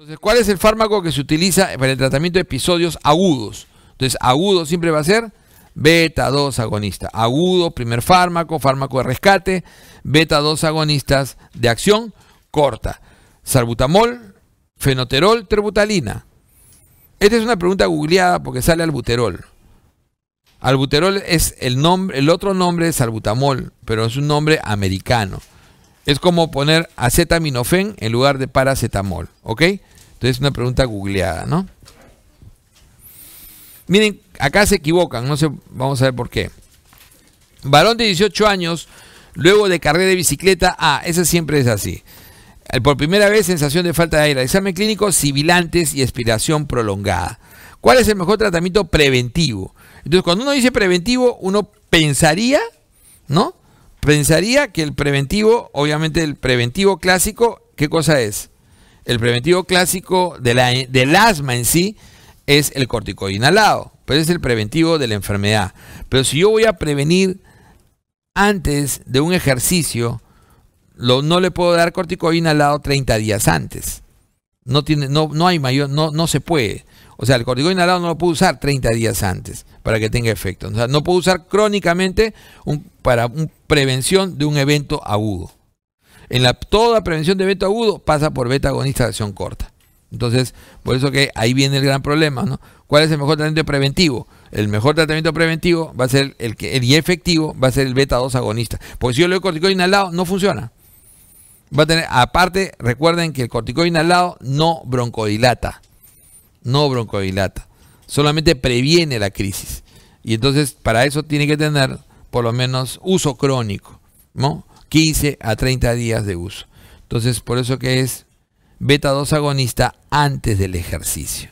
Entonces, ¿cuál es el fármaco que se utiliza para el tratamiento de episodios agudos? Entonces, agudo siempre va a ser beta 2 agonista. Agudo, primer fármaco, fármaco de rescate, beta 2 agonistas de acción corta. Salbutamol, fenoterol, terbutalina. Esta es una pregunta googleada porque sale albuterol. Albuterol es el nombre, el otro nombre es salbutamol, pero es un nombre americano. Es como poner acetaminofén en lugar de paracetamol, ¿ok? Entonces, una pregunta googleada, ¿no? Miren, acá se equivocan, no sé, vamos a ver por qué. Varón de 18 años, luego de carrera de bicicleta, ah, ese siempre es así. Por primera vez, sensación de falta de aire. Examen clínico, sibilantes y expiración prolongada. ¿Cuál es el mejor tratamiento preventivo? Entonces, cuando uno dice preventivo, uno pensaría, ¿no? Pensaría que el preventivo, obviamente el preventivo clásico, ¿qué cosa es? El preventivo clásico del asma en sí es el cortico inhalado, pero es el preventivo de la enfermedad. Pero si yo voy a prevenir antes de un ejercicio, no le puedo dar cortico inhalado 30 días antes. No, tiene, no, no hay mayor, no, no se puede. O sea, el corticoide inhalado no lo puedo usar 30 días antes para que tenga efecto. no puedo usar crónicamente para prevención de un evento agudo. En la, toda prevención de evento agudo pasa por beta agonista de acción corta. Entonces, por eso que ahí viene el gran problema, ¿no? ¿Cuál es el mejor tratamiento preventivo? El mejor tratamiento preventivo va a ser el que el efectivo va a ser el beta 2 agonista. Porque si yo le doy inhalado, no funciona. Va a tener, aparte, recuerden que el corticoide inhalado no broncodilata. No broncodilata. Solamente previene la crisis. Y entonces, para eso tiene que tener por lo menos uso crónico, ¿no? 15 a 30 días de uso. Entonces, por eso que es beta 2 agonista antes del ejercicio.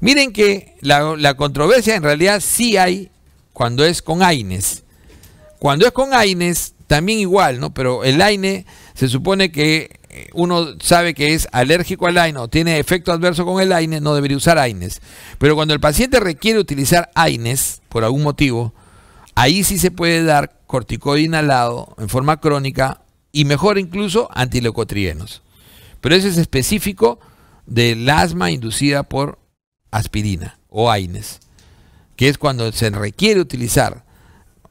Miren que la, controversia en realidad sí hay cuando es con AINES. Cuando es con AINES, también igual, ¿no? Pero el AINE se supone que eh, uno sabe que es alérgico al AINE o tiene efecto adverso con el AINE, no debería usar AINES. Pero cuando el paciente requiere utilizar AINES por algún motivo, Ahí sí se puede dar corticoides inhalado en forma crónica y mejor incluso antileucotrienos. Pero eso es específico del asma inducida por aspirina o AINES, que es cuando se requiere utilizar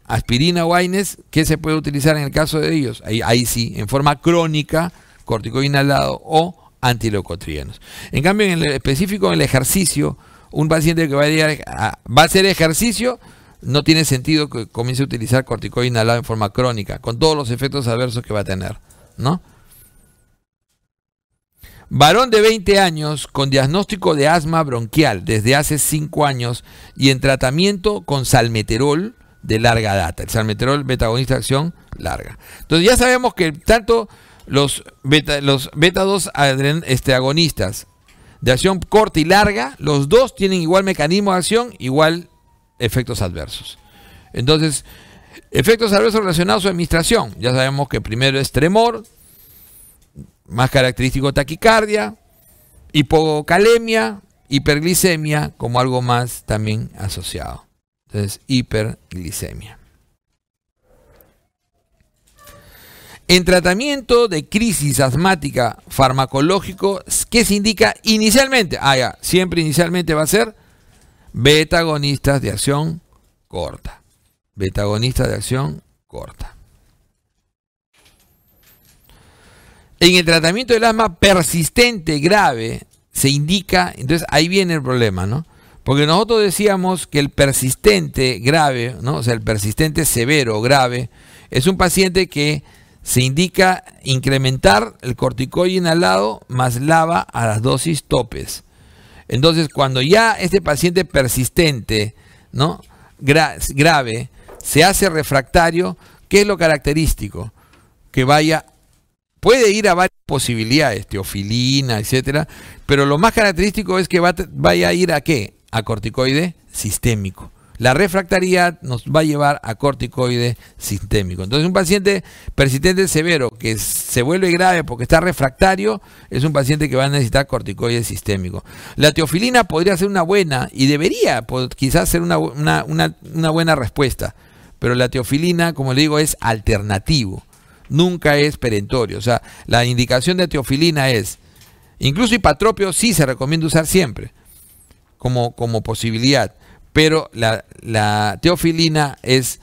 aspirina o AINES, ¿qué se puede utilizar en el caso de ellos? Ahí, sí, en forma crónica, cortico inhalado o antileucotrienos. En cambio, en el específico en el ejercicio, un paciente que va a, va a hacer ejercicio no tiene sentido que comience a utilizar corticoide inhalado en forma crónica, con todos los efectos adversos que va a tener, ¿no? Varón de 20 años con diagnóstico de asma bronquial desde hace 5 años y en tratamiento con salmeterol de larga data. El salmeterol agonista de acción larga. Entonces ya sabemos que tanto los beta, los beta 2 este, agonistas de acción corta y larga, los dos tienen igual mecanismo de acción, igual efectos adversos. Entonces, efectos adversos relacionados a su administración. Ya sabemos que primero es tremor, más característico taquicardia, hipocalemia, hiperglicemia como algo más también asociado. Entonces, hiperglicemia. En tratamiento de crisis asmática farmacológico, ¿qué se indica inicialmente? Ah, ya, siempre inicialmente va a ser betagonistas de acción corta. Betagonistas de acción corta. En el tratamiento del asma persistente grave se indica, entonces ahí viene el problema, ¿no? Porque nosotros decíamos que el persistente grave, ¿no? O sea, el persistente severo grave es un paciente que se indica incrementar el corticoide inhalado más lava a las dosis topes. Entonces, cuando ya este paciente persistente, ¿no? grave, se hace refractario, ¿qué es lo característico? Que vaya, puede ir a varias posibilidades, teofilina, etcétera, pero lo más característico es que vaya a ir a qué? A corticoide sistémico. La refractariedad nos va a llevar a corticoides sistémicos. Entonces, un paciente persistente severo que se vuelve grave porque está refractario es un paciente que va a necesitar corticoides sistémicos. La teofilina podría ser una buena y debería quizás ser una, buena respuesta, pero la teofilina, como le digo, es alternativo nunca es perentorio. O sea, la indicación de teofilina es, incluso hipatropio sí se recomienda usar siempre como, como posibilidad, pero la, teofilina es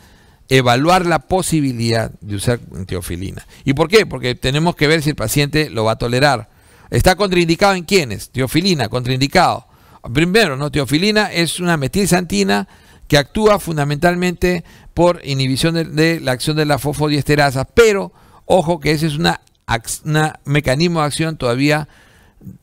evaluar la posibilidad de usar teofilina. ¿Y por qué? Porque tenemos que ver si el paciente lo va a tolerar. ¿Está contraindicado en quiénes? Teofilina, contraindicado. Primero, ¿no? Teofilina es una metilsantina que actúa fundamentalmente por inhibición de, la acción de la fosfodiesterasa, pero ojo que ese es un mecanismo de acción todavía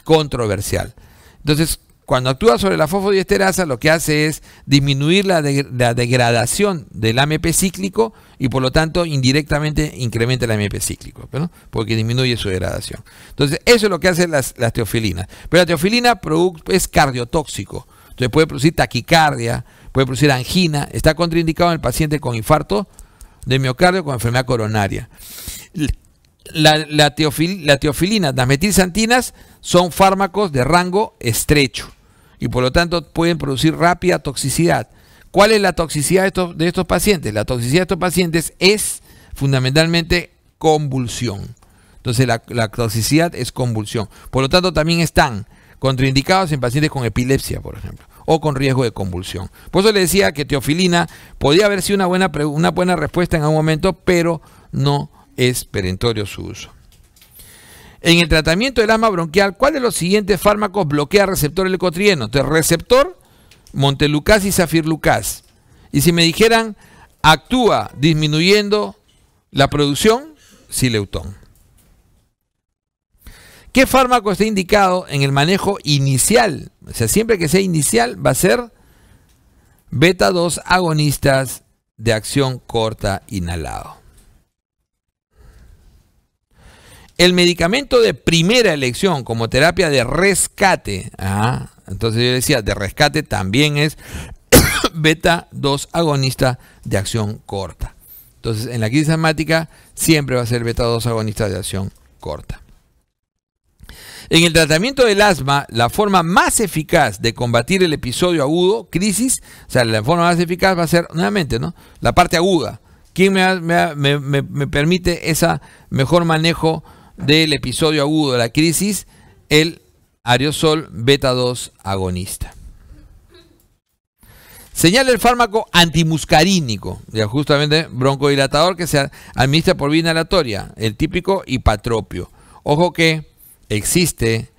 controversial. Entonces, cuando actúa sobre la fosfodiesterasa, lo que hace es disminuir la, degradación del AMP cíclico y por lo tanto indirectamente incrementa el AMP cíclico, porque disminuye su degradación. Entonces, eso es lo que hacen las, teofilinas. Pero la teofilina es cardiotóxico, entonces puede producir taquicardia, puede producir angina, está contraindicado en el paciente con infarto de miocardio con enfermedad coronaria. La, la teofilina, las metilsantinas son fármacos de rango estrecho y por lo tanto pueden producir rápida toxicidad. ¿Cuál es la toxicidad de estos, pacientes? La toxicidad de estos pacientes es fundamentalmente convulsión. Entonces la, toxicidad es convulsión. Por lo tanto, también están contraindicados en pacientes con epilepsia, por ejemplo, o con riesgo de convulsión. Por eso le decía que teofilina podía haber sido una buena, una buena respuesta en algún momento, pero no es perentorio su uso. En el tratamiento del asma bronquial, ¿cuál de los siguientes fármacos bloquea receptor helicotrieno? Entonces, receptor, Montelucas y Safirlucas. Y si me dijeran, actúa disminuyendo la producción, Sileutón. ¿Qué fármaco está indicado en el manejo inicial? O sea, siempre que sea inicial va a ser beta 2 agonistas de acción corta inhalado. El medicamento de primera elección como terapia de rescate, ah, entonces yo decía, de rescate también es beta 2 agonista de acción corta. Entonces, en la crisis asmática siempre va a ser beta 2 agonista de acción corta. En el tratamiento del asma, la forma más eficaz de combatir el episodio agudo, crisis, o sea, la forma más eficaz va a ser, nuevamente, ¿no? La parte aguda. ¿Quién me, me permite ese mejor manejo del episodio agudo de la crisis, el ariosol beta 2 agonista. Señala el fármaco antimuscarínico, ya justamente broncodilatador que se administra por vía inhalatoria, el típico hipatropio. Ojo que existe,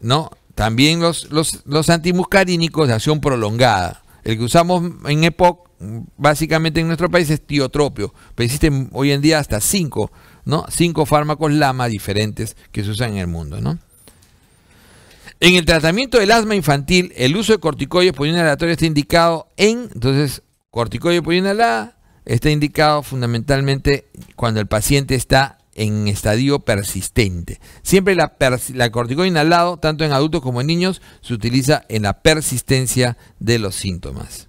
¿no? También los, los, antimuscarínicos de acción prolongada. El que usamos en EPOC, básicamente en nuestro país, es tiotropio, pero existen hoy en día hasta cinco ¿no? Cinco fármacos LAMA diferentes que se usan en el mundo, ¿no? En el tratamiento del asma infantil, el uso de corticoides por inhalatorio está indicado en, entonces, corticoides por inhalada está indicado fundamentalmente cuando el paciente está en estadio persistente. Siempre la, corticoide inhalado, tanto en adultos como en niños, se utiliza en la persistencia de los síntomas.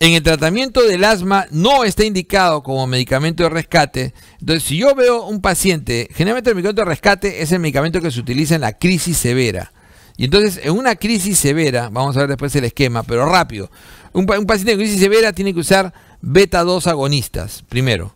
en el tratamiento del asma no está indicado como medicamento de rescate. Entonces, si yo veo un paciente, generalmente el medicamento de rescate es el medicamento que se utiliza en la crisis severa. Y entonces, en una crisis severa, vamos a ver después el esquema, pero rápido. Un, paciente en crisis severa tiene que usar beta-2 agonistas, primero.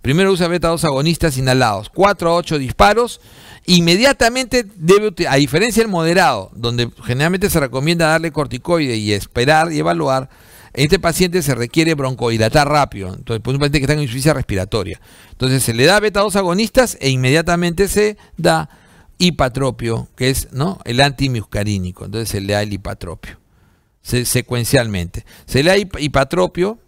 Primero usa beta-2 agonistas inhalados, 4 a 8 disparos. Inmediatamente debe, a diferencia del moderado, donde generalmente se recomienda darle corticoide y esperar y evaluar, en este paciente se requiere broncohidratar rápido, entonces pues un paciente que está en insuficiencia respiratoria. Entonces se le da beta 2 agonistas e inmediatamente se da hipatropio, que es ¿no? el antimuscarínico. entonces se le da el hipatropio secuencialmente. Se le da hipatropio,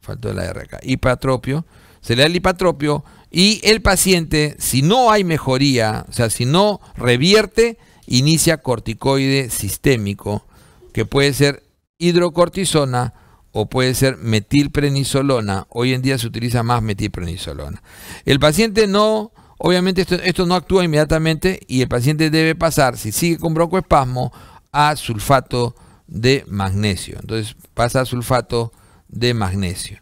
faltó la R acá, hipatropio, se le da el hipatropio y el paciente, si no hay mejoría, o sea, si no revierte, inicia corticoide sistémico, que puede ser hidrocortisona o puede ser metilprenisolona. Hoy en día se utiliza más metilprenisolona. El paciente no, obviamente esto, no actúa inmediatamente y el paciente debe pasar, si sigue con broncoespasmo, a sulfato de magnesio. Entonces pasa a sulfato de magnesio.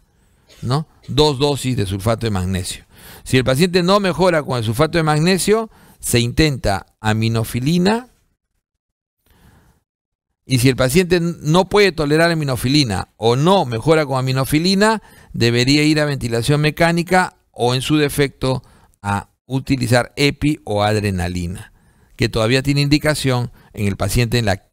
¿no? Dos dosis de sulfato de magnesio. Si el paciente no mejora con el sulfato de magnesio, se intenta aminofilina y si el paciente no puede tolerar aminofilina o no mejora con aminofilina, debería ir a ventilación mecánica o en su defecto a utilizar EPI o adrenalina, que todavía tiene indicación en el paciente en la,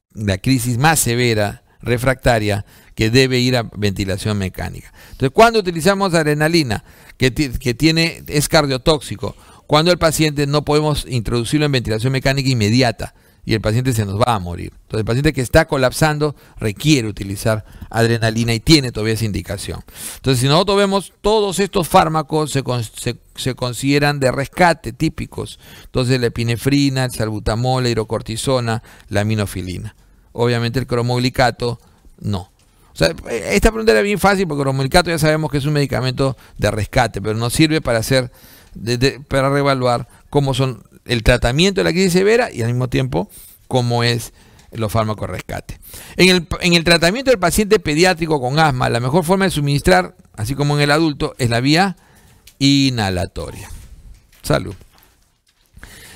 crisis más severa refractaria que debe ir a ventilación mecánica. Entonces, ¿cuándo utilizamos adrenalina, que, tiene, es cardiotóxico, cuando el paciente no podemos introducirlo en ventilación mecánica inmediata, y el paciente se nos va a morir. Entonces el paciente que está colapsando requiere utilizar adrenalina y tiene todavía esa indicación. Entonces si nosotros vemos todos estos fármacos se, se, consideran de rescate típicos. Entonces la epinefrina, el salbutamol, la hidrocortisona, la aminofilina. Obviamente el cromoglicato no. esta pregunta era bien fácil porque el cromoglicato ya sabemos que es un medicamento de rescate, pero nos sirve para hacer, para reevaluar cómo son el tratamiento de la crisis severa y al mismo tiempo cómo es los fármacos rescate. En el, en el tratamiento del paciente pediátrico con asma, la mejor forma de suministrar, así como en el adulto, es la vía inhalatoria. Salud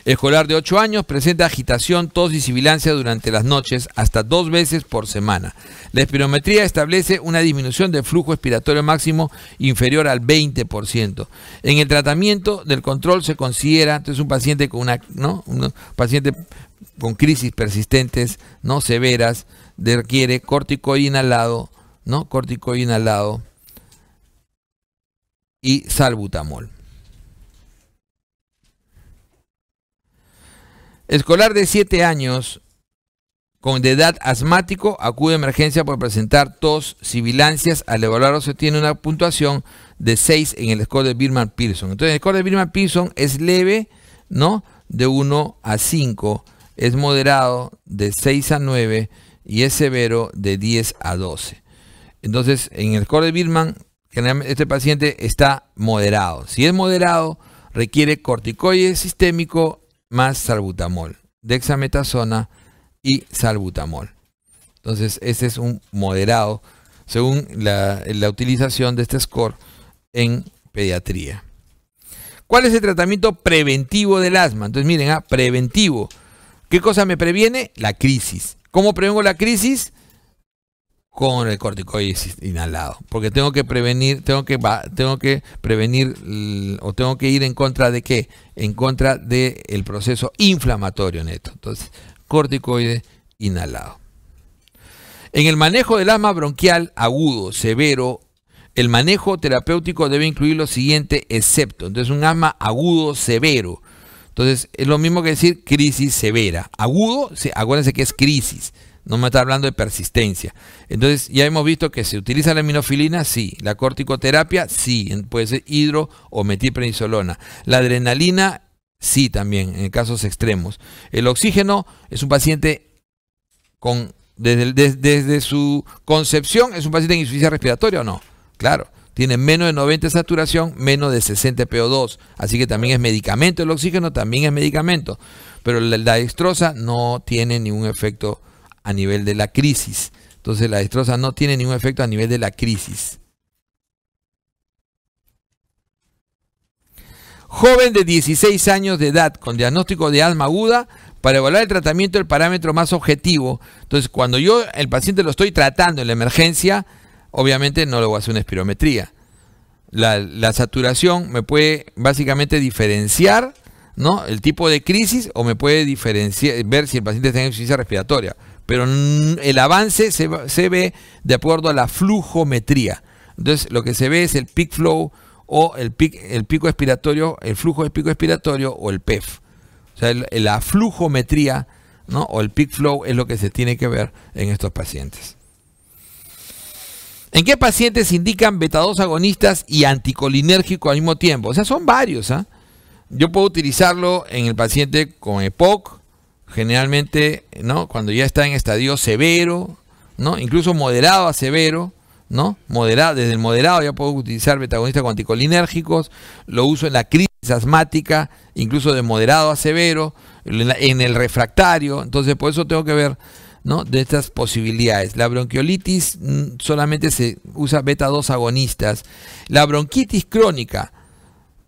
escolar de 8 años presenta agitación, tos y sibilancia durante las noches hasta dos veces por semana. La espirometría establece una disminución del flujo expiratorio máximo inferior al 20%. En el tratamiento del control se considera, entonces un paciente con una, un paciente con crisis persistentes, no severas, requiere corticoína ¿no? corticoína inhalado y salbutamol. Escolar de 7 años con de edad asmático acude a emergencia por presentar tos, sibilancias. Al evaluarlo se tiene una puntuación de 6 en el score de Birman Pearson. Entonces el score de Birman Pearson es leve, ¿no? De 1 a 5, es moderado de 6 a 9 y es severo de 10 a 12. Entonces en el score de Birman, este paciente está moderado. Si es moderado, requiere corticoide sistémico más salbutamol, dexametasona y salbutamol. Entonces, ese es un moderado según la, utilización de este score en pediatría. ¿Cuál es el tratamiento preventivo del asma? Entonces, miren, ah, preventivo. ¿Qué cosa me previene? La crisis. ¿Cómo prevengo la crisis? con el corticoide inhalado, porque tengo que prevenir, tengo que tengo que prevenir o tengo que ir en contra de qué? En contra del proceso inflamatorio neto. Entonces, corticoide inhalado. En el manejo del asma bronquial agudo, severo, el manejo terapéutico debe incluir lo siguiente, excepto. Entonces, un asma agudo, severo. Entonces, es lo mismo que decir crisis severa. Agudo, acuérdense que es crisis no me está hablando de persistencia. Entonces, ya hemos visto que se utiliza la minofilina, sí. La corticoterapia, sí. Puede ser hidro o metiprenisolona. La adrenalina, sí, también, en casos extremos. El oxígeno es un paciente con, desde, desde, su concepción, ¿es un paciente en insuficiencia respiratoria o no? Claro tiene menos de 90 saturación, menos de 60 PO2. Así que también es medicamento. El oxígeno también es medicamento. Pero la, la dextrosa no tiene ningún efecto a nivel de la crisis. Entonces la destroza no tiene ningún efecto a nivel de la crisis. Joven de 16 años de edad con diagnóstico de alma aguda, para evaluar el tratamiento el parámetro más objetivo. Entonces, cuando yo el paciente lo estoy tratando en la emergencia, obviamente no lo voy a hacer una espirometría. La, saturación me puede básicamente diferenciar ¿no? el tipo de crisis o me puede diferenciar, ver si el paciente está en insuficiencia respiratoria pero el avance se, ve de acuerdo a la flujometría. Entonces, lo que se ve es el peak flow o el, el pico expiratorio, el flujo de pico expiratorio o el PEF. O sea, la flujometría o el peak flow es lo que se tiene que ver en estos pacientes. ¿En qué pacientes indican beta-2 agonistas y anticolinérgico al mismo tiempo? O sea, son varios. ¿ah? Yo puedo utilizarlo en el paciente con EPOC, generalmente, ¿no? Cuando ya está en estadio severo, ¿no? Incluso moderado a severo, ¿no? Moderado, desde el moderado ya puedo utilizar betagonistas con anticolinérgicos, lo uso en la crisis asmática, incluso de moderado a severo, en el refractario, entonces por eso tengo que ver ¿no? de estas posibilidades. La bronquiolitis mm, solamente se usa beta 2 agonistas. La bronquitis crónica,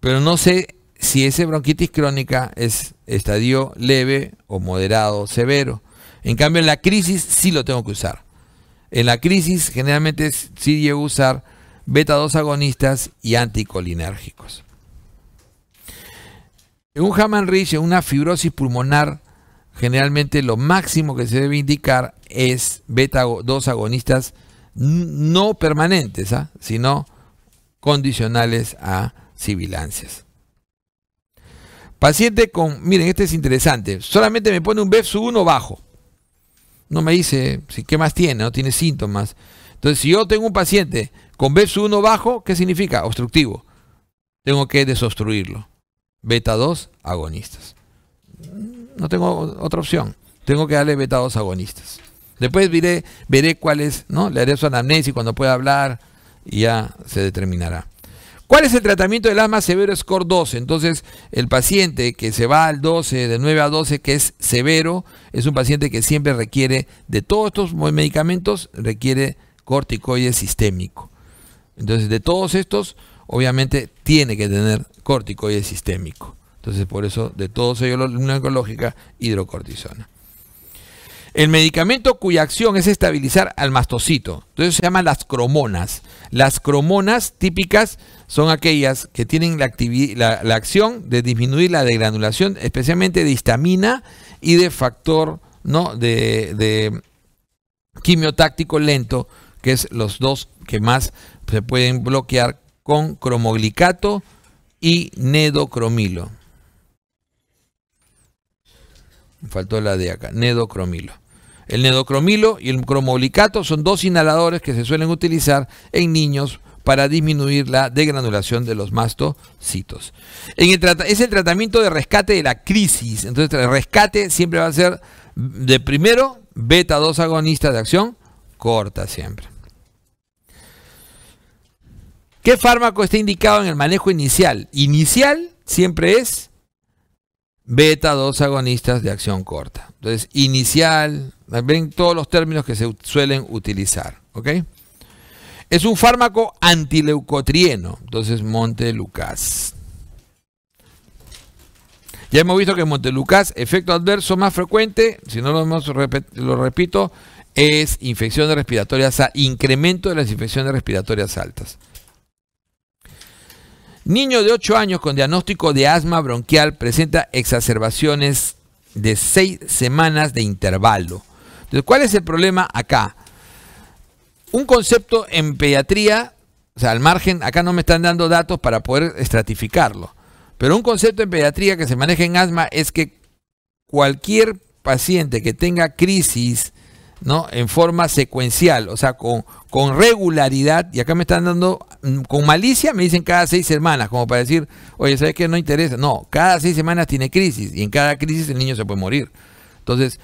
pero no sé si esa bronquitis crónica es estadio leve o moderado severo. En cambio, en la crisis sí lo tengo que usar. En la crisis generalmente sí llevo a usar beta-2 agonistas y anticolinérgicos. En un Haman Rich, en una fibrosis pulmonar, generalmente lo máximo que se debe indicar es beta-2 agonistas no permanentes, ¿ah? sino condicionales a sibilancias. Paciente con, miren, este es interesante. Solamente me pone un BEF1 bajo. No me dice si, qué más tiene, no tiene síntomas. Entonces, si yo tengo un paciente con b 1 bajo, ¿qué significa? Obstructivo. Tengo que desobstruirlo. Beta 2 agonistas. Mm, no tengo otra opción. Tengo que darle beta 2 agonistas. Después veré, veré cuál es, ¿no? Le haré su anamnesis cuando pueda hablar y ya se determinará. ¿Cuál es el tratamiento del asma severo score 12? Entonces, el paciente que se va al 12, de 9 a 12, que es severo, es un paciente que siempre requiere de todos estos medicamentos, requiere corticoide sistémico. Entonces, de todos estos, obviamente tiene que tener corticoide sistémico. Entonces, por eso, de todos ellos, una oncológica, hidrocortisona. El medicamento cuya acción es estabilizar al mastocito. Entonces se llaman las cromonas. Las cromonas típicas son aquellas que tienen la, acción de disminuir la degranulación, especialmente de histamina y de factor ¿no? de, de quimiotáctico lento, que es los dos que más se pueden bloquear con cromoglicato y nedocromilo. Faltó la de acá, nedocromilo. El nedocromilo y el cromoglicato son dos inhaladores que se suelen utilizar en niños para disminuir la degranulación de los mastocitos. En es el tratamiento de rescate de la crisis. Entonces, el rescate siempre va a ser de primero beta 2 agonistas de acción corta siempre. ¿Qué fármaco está indicado en el manejo inicial? Inicial siempre es beta 2 agonistas de acción corta. Entonces, inicial, ven todos los términos que se suelen utilizar, ¿ok? Es un fármaco antileucotrieno, entonces Montelucas. Ya hemos visto que en Montelucas, efecto adverso más frecuente, si no lo, repito, es infecciones respiratorias, incremento de las infecciones respiratorias altas. Niño de 8 años con diagnóstico de asma bronquial presenta exacerbaciones de 6 semanas de intervalo. Entonces, ¿cuál es el problema acá? Un concepto en pediatría, o sea, al margen, acá no me están dando datos para poder estratificarlo, pero un concepto en pediatría que se maneja en asma es que cualquier paciente que tenga crisis, ¿no? En forma secuencial, o sea, con, con regularidad, y acá me están dando, mm, con malicia me dicen cada seis semanas, como para decir, oye, ¿sabes qué? No interesa. No, cada seis semanas tiene crisis, y en cada crisis el niño se puede morir. Entonces,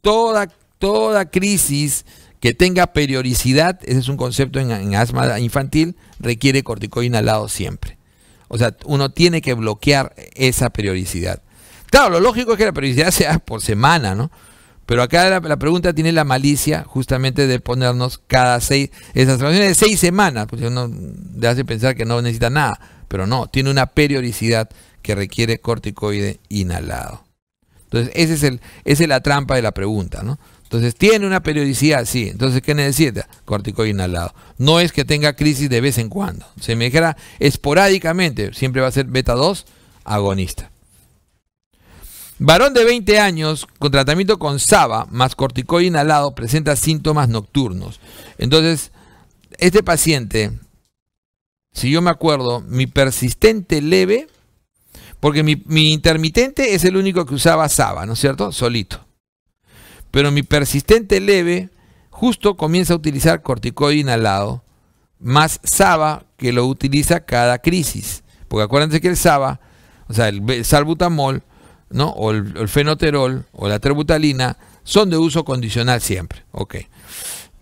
toda, toda crisis que tenga periodicidad, ese es un concepto en, asma infantil, requiere corticoide inhalado siempre. O sea, uno tiene que bloquear esa periodicidad. Claro, lo lógico es que la periodicidad sea por semana, ¿no? Pero acá la, pregunta tiene la malicia justamente de ponernos cada seis, esas transacciones de seis semanas, pues uno le hace pensar que no necesita nada, pero no, tiene una periodicidad que requiere corticoide inhalado. Entonces, es el, esa es la trampa de la pregunta, ¿no? Entonces tiene una periodicidad, sí. Entonces, ¿qué necesita? Corticoide inhalado. No es que tenga crisis de vez en cuando. se me esporádicamente, siempre va a ser beta 2 agonista. Varón de 20 años con tratamiento con SABA más corticoide inhalado presenta síntomas nocturnos. Entonces, este paciente, si yo me acuerdo, mi persistente leve, porque mi intermitente es el único que usaba SABA, ¿no es cierto? Solito. Pero mi persistente leve justo comienza a utilizar corticoide inhalado más SABA que lo utiliza cada crisis. Porque acuérdense que el SABA, o sea, el salbutamol, ¿no? O el, fenoterol o la terbutalina son de uso condicional siempre.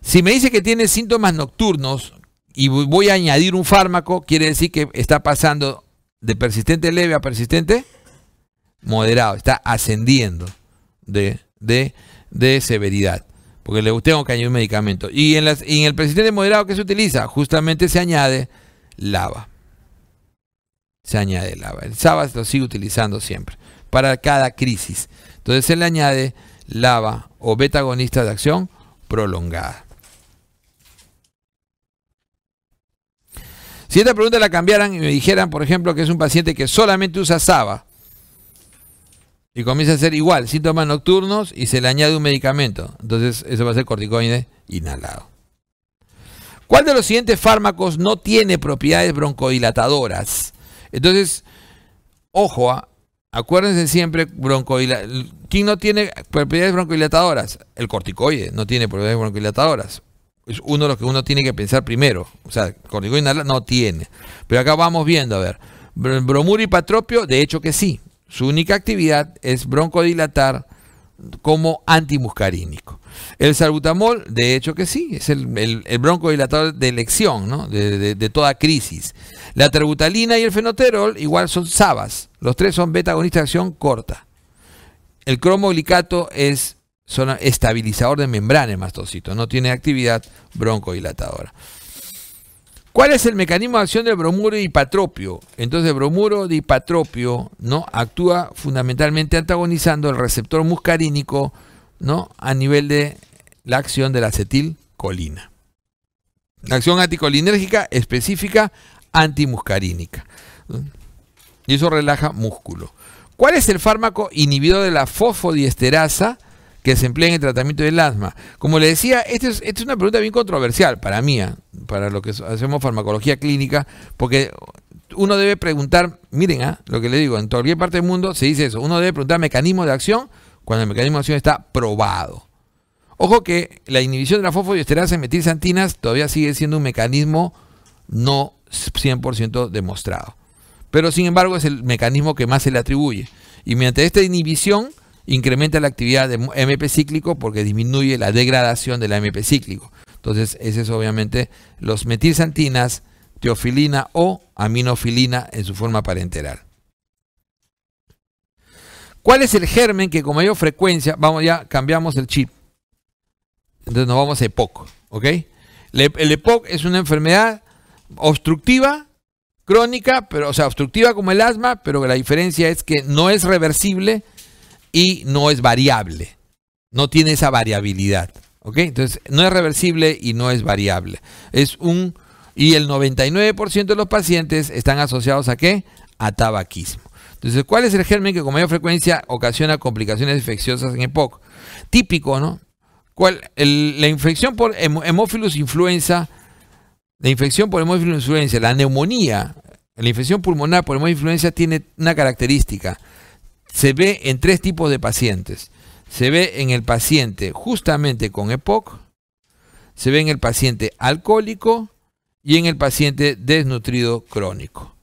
Si me dice que tiene síntomas nocturnos y voy a añadir un fármaco, quiere decir que está pasando de persistente leve a persistente moderado, está ascendiendo de, de de severidad, porque le tengo que añadir un medicamento. Y en, el presidente moderado que se utiliza, justamente se añade lava. Se añade lava. El SABA lo sigue utilizando siempre, para cada crisis. Entonces se le añade lava o betagonista de acción prolongada. Si esta pregunta la cambiaran y me dijeran, por ejemplo, que es un paciente que solamente usa SABA y comienza a ser igual, síntomas nocturnos y se le añade un medicamento. Entonces eso va a ser corticoide inhalado. ¿Cuál de los siguientes fármacos no tiene propiedades broncodilatadoras? Entonces, ojo, ¿ah? acuérdense siempre, ¿quién no tiene propiedades broncodilatadoras? El corticoide no tiene propiedades broncodilatadoras. Es uno de los que uno tiene que pensar primero. O sea, corticoide no tiene. Pero acá vamos viendo, a ver. Bromuro y patropio, de hecho que sí. Su única actividad es broncodilatar como antimuscarínico. El salbutamol, de hecho que sí, es el, broncodilatador de elección, de, toda crisis. La terbutalina y el fenoterol igual son sabas. Los tres son beta agonistas de acción corta. El cromoglicato es estabilizador de membrana en mastocito, no tiene actividad broncodilatadora. ¿Cuál es el mecanismo de acción del bromuro de Entonces, bromuro de ¿no? actúa fundamentalmente antagonizando el receptor muscarínico ¿no? a nivel de la acción de la acetilcolina. La acción anticolinérgica específica antimuscarínica. Y eso relaja músculo. ¿Cuál es el fármaco inhibidor de la fosfodiesterasa? que se empleen en el tratamiento del asma. Como le decía, este esta es, una pregunta bien controversial para mí, ¿eh? para lo que hacemos farmacología clínica, porque uno debe preguntar, miren ¿eh? lo que le digo, en cualquier parte del mundo se dice eso, uno debe preguntar mecanismo de acción cuando el mecanismo de acción está probado. Ojo que la inhibición de la fosfodiesterasa en metilsantinas todavía sigue siendo un mecanismo no 100% demostrado. Pero sin embargo es el mecanismo que más se le atribuye. Y mediante esta inhibición incrementa la actividad de MP cíclico porque disminuye la degradación del MP cíclico. Entonces, ese es obviamente los metilsantinas, teofilina o aminofilina en su forma parenteral. ¿Cuál es el germen que con mayor frecuencia, vamos ya, cambiamos el chip? Entonces nos vamos a EPOC, ¿ok? El EPOC es una enfermedad obstructiva, crónica, pero, o sea, obstructiva como el asma, pero la diferencia es que no es reversible, y no es variable. No tiene esa variabilidad. Entonces, no es reversible y no es variable. Es un. Y el 99% de los pacientes están asociados a qué? A tabaquismo. Entonces, ¿cuál es el germen que con mayor frecuencia ocasiona complicaciones infecciosas en EPOC? Típico, ¿no? ¿Cuál, la infección por hemófilos influenza, la infección por influenza, la neumonía, la infección pulmonar por hemófilus influenza tiene una característica se ve en tres tipos de pacientes. Se ve en el paciente justamente con EPOC, se ve en el paciente alcohólico y en el paciente desnutrido crónico.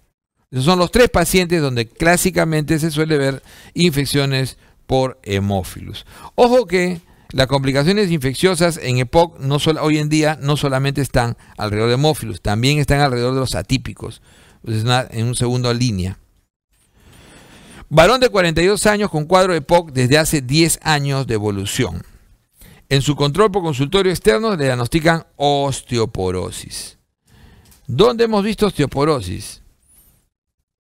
Esos son los tres pacientes donde clásicamente se suele ver infecciones por hemófilos. Ojo que las complicaciones infecciosas en EPOC no hoy en día no solamente están alrededor de hemófilos, también están alrededor de los atípicos, es en una segunda línea. Varón de 42 años con cuadro de POC desde hace 10 años de evolución. En su control por consultorio externo le diagnostican osteoporosis. ¿Dónde hemos visto osteoporosis?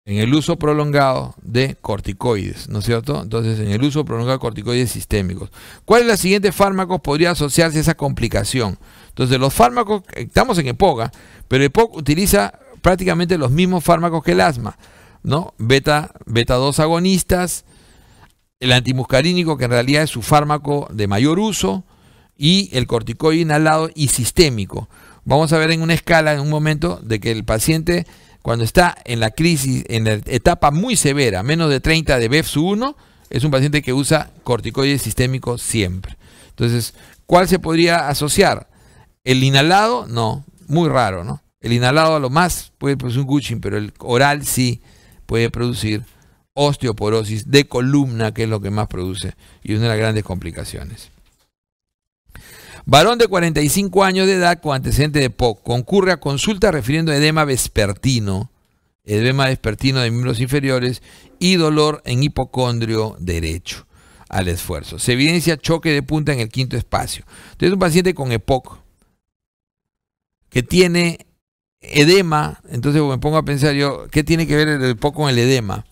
En el uso prolongado de corticoides, ¿no es cierto? Entonces, en el uso prolongado de corticoides sistémicos. ¿Cuáles de los siguientes fármacos podría asociarse a esa complicación? Entonces, los fármacos, estamos en EPOGA, pero EPOC utiliza prácticamente los mismos fármacos que el asma. ¿no? Beta, beta 2 agonistas, el antimuscarínico, que en realidad es su fármaco de mayor uso, y el corticoide inhalado y sistémico. Vamos a ver en una escala, en un momento, de que el paciente, cuando está en la crisis, en la etapa muy severa, menos de 30 de BEFSU1, es un paciente que usa corticoide sistémico siempre. Entonces, ¿cuál se podría asociar? ¿El inhalado? No, muy raro, ¿no? El inhalado a lo más puede ser un Gucci, pero el oral sí puede producir osteoporosis de columna, que es lo que más produce y una de las grandes complicaciones. Varón de 45 años de edad con antecedente de EPOC, concurre a consulta refiriendo edema vespertino, edema vespertino de miembros inferiores y dolor en hipocondrio derecho al esfuerzo. Se evidencia choque de punta en el quinto espacio. Entonces un paciente con EPOC que tiene edema, entonces me pongo a pensar yo, ¿qué tiene que ver el EPOC con el edema?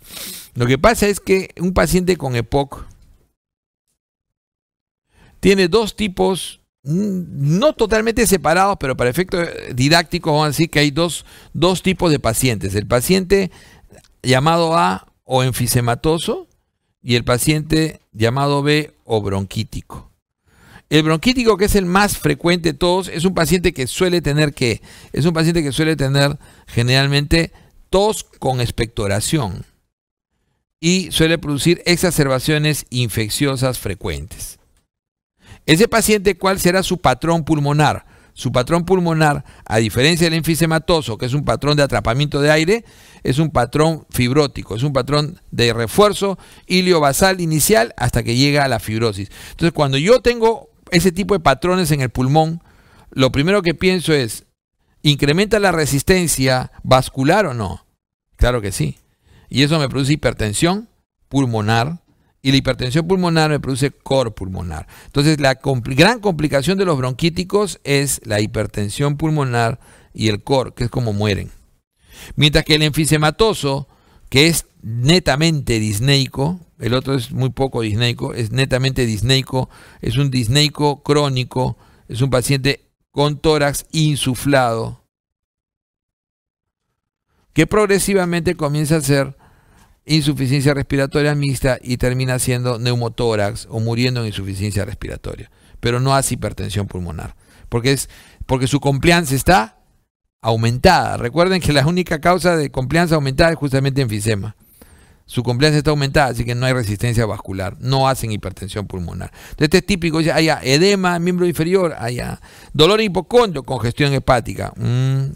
Lo que pasa es que un paciente con EPOC tiene dos tipos, mm, no totalmente separados, pero para efecto didáctico vamos a decir que hay dos, dos tipos de pacientes. El paciente llamado A o enfisematoso y el paciente llamado B o bronquítico. El bronquítico, que es el más frecuente de todos, es un paciente que suele tener que, es un paciente que suele tener generalmente tos con expectoración y suele producir exacerbaciones infecciosas frecuentes. Ese paciente, ¿cuál será su patrón pulmonar? Su patrón pulmonar, a diferencia del enfisematoso, que es un patrón de atrapamiento de aire, es un patrón fibrótico, es un patrón de refuerzo iliobasal inicial hasta que llega a la fibrosis. Entonces, cuando yo tengo ese tipo de patrones en el pulmón, lo primero que pienso es, ¿incrementa la resistencia vascular o no? Claro que sí. Y eso me produce hipertensión pulmonar. Y la hipertensión pulmonar me produce cor pulmonar. Entonces, la gran complicación de los bronquíticos es la hipertensión pulmonar y el cor, que es como mueren. Mientras que el enfisematoso que es netamente disneico, el otro es muy poco disneico, es netamente disneico, es un disneico crónico, es un paciente con tórax insuflado, que progresivamente comienza a ser insuficiencia respiratoria mixta y termina siendo neumotórax o muriendo en insuficiencia respiratoria, pero no hace hipertensión pulmonar, porque, es, porque su compliance está aumentada. Recuerden que la única causa de complianza aumentada es justamente enfisema. Su complianza está aumentada, así que no hay resistencia vascular, no hacen hipertensión pulmonar. Entonces es este típico, ya haya edema, miembro inferior, haya dolor hipocondrio, congestión hepática. Mm.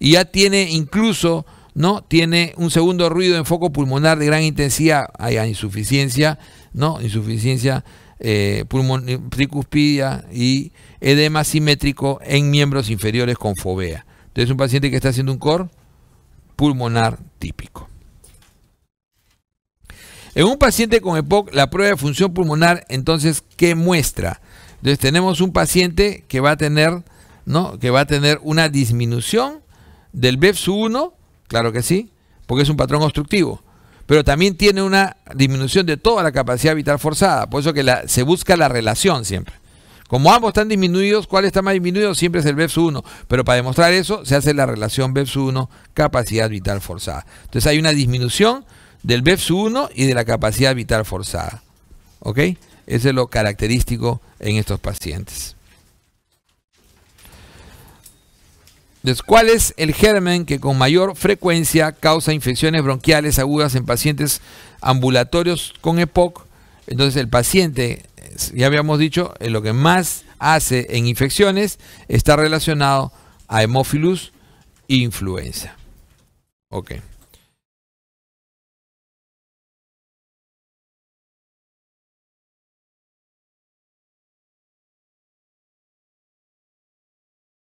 Y ya tiene incluso, ¿no? Tiene un segundo ruido en foco pulmonar de gran intensidad, haya insuficiencia, ¿no? Insuficiencia eh, eh, tricuspidia y edema simétrico en miembros inferiores con fobea. Entonces, un paciente que está haciendo un core pulmonar típico. En un paciente con EPOC, la prueba de función pulmonar, entonces, ¿qué muestra? Entonces, tenemos un paciente que va a tener, ¿no? que va a tener una disminución del bepsu 1 claro que sí, porque es un patrón obstructivo pero también tiene una disminución de toda la capacidad vital forzada. Por eso que la, se busca la relación siempre. Como ambos están disminuidos, ¿cuál está más disminuido? Siempre es el bepsu 1. Pero para demostrar eso se hace la relación bepsu 1, capacidad vital forzada. Entonces hay una disminución del bepsu 1 y de la capacidad vital forzada. ¿Ok? Eso es lo característico en estos pacientes. Entonces, ¿cuál es el germen que con mayor frecuencia causa infecciones bronquiales agudas en pacientes ambulatorios con EPOC? Entonces, el paciente ya habíamos dicho, que eh, lo que más hace en infecciones está relacionado a e influenza.